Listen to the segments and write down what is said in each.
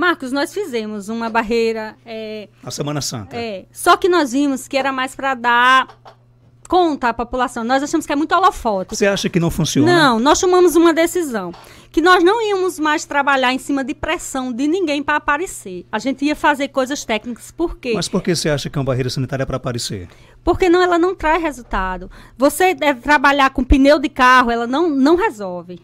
Marcos, nós fizemos uma barreira. É, a Semana Santa. É, só que nós vimos que era mais para dar conta à população. Nós achamos que é muito holofote. Você acha que não funciona? Não, nós tomamos uma decisão. Que nós não íamos mais trabalhar em cima de pressão de ninguém para aparecer. A gente ia fazer coisas técnicas, por quê? Mas por que você acha que é uma barreira sanitária para aparecer? Porque não, ela não traz resultado. Você deve trabalhar com pneu de carro, ela não, não resolve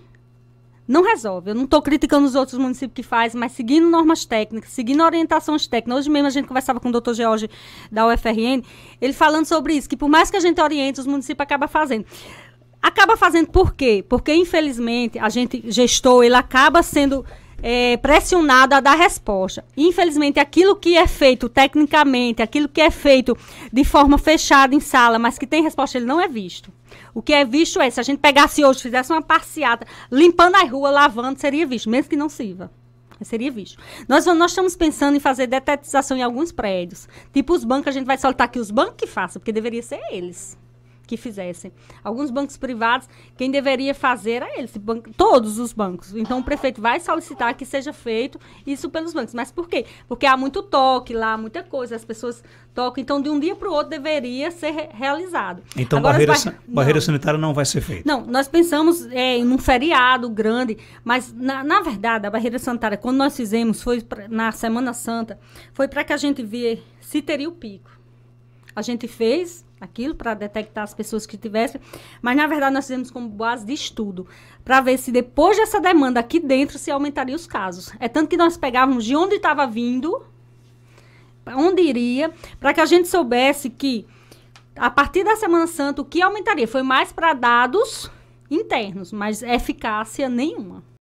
não resolve. Eu não estou criticando os outros municípios que fazem, mas seguindo normas técnicas, seguindo orientações técnicas. Hoje mesmo a gente conversava com o doutor George da UFRN, ele falando sobre isso, que por mais que a gente oriente, os municípios acabam fazendo. Acaba fazendo por quê? Porque, infelizmente, a gente gestou, ele acaba sendo é, pressionada a dar resposta. Infelizmente, aquilo que é feito tecnicamente, aquilo que é feito de forma fechada em sala, mas que tem resposta, ele não é visto. O que é visto é, se a gente pegasse hoje, fizesse uma passeata, limpando a rua, lavando, seria visto, mesmo que não sirva. Seria visto. Nós, nós estamos pensando em fazer detetização em alguns prédios. Tipo os bancos, a gente vai soltar que os bancos que façam, porque deveria ser eles que fizessem. Alguns bancos privados, quem deveria fazer é eles, banco, todos os bancos. Então o prefeito vai solicitar que seja feito isso pelos bancos. Mas por quê? Porque há muito toque lá, muita coisa, as pessoas tocam. Então de um dia para o outro deveria ser re realizado. Então Agora, barreira, barreira não. sanitária não vai ser feita? Não, nós pensamos é, em um feriado grande, mas na, na verdade a barreira sanitária, quando nós fizemos, foi pra, na Semana Santa, foi para que a gente via se teria o pico. A gente fez aquilo para detectar as pessoas que tivessem, mas na verdade nós fizemos como base de estudo para ver se depois dessa demanda aqui dentro se aumentaria os casos. É tanto que nós pegávamos de onde estava vindo, onde iria, para que a gente soubesse que a partir da Semana Santa o que aumentaria foi mais para dados internos, mas eficácia nenhuma.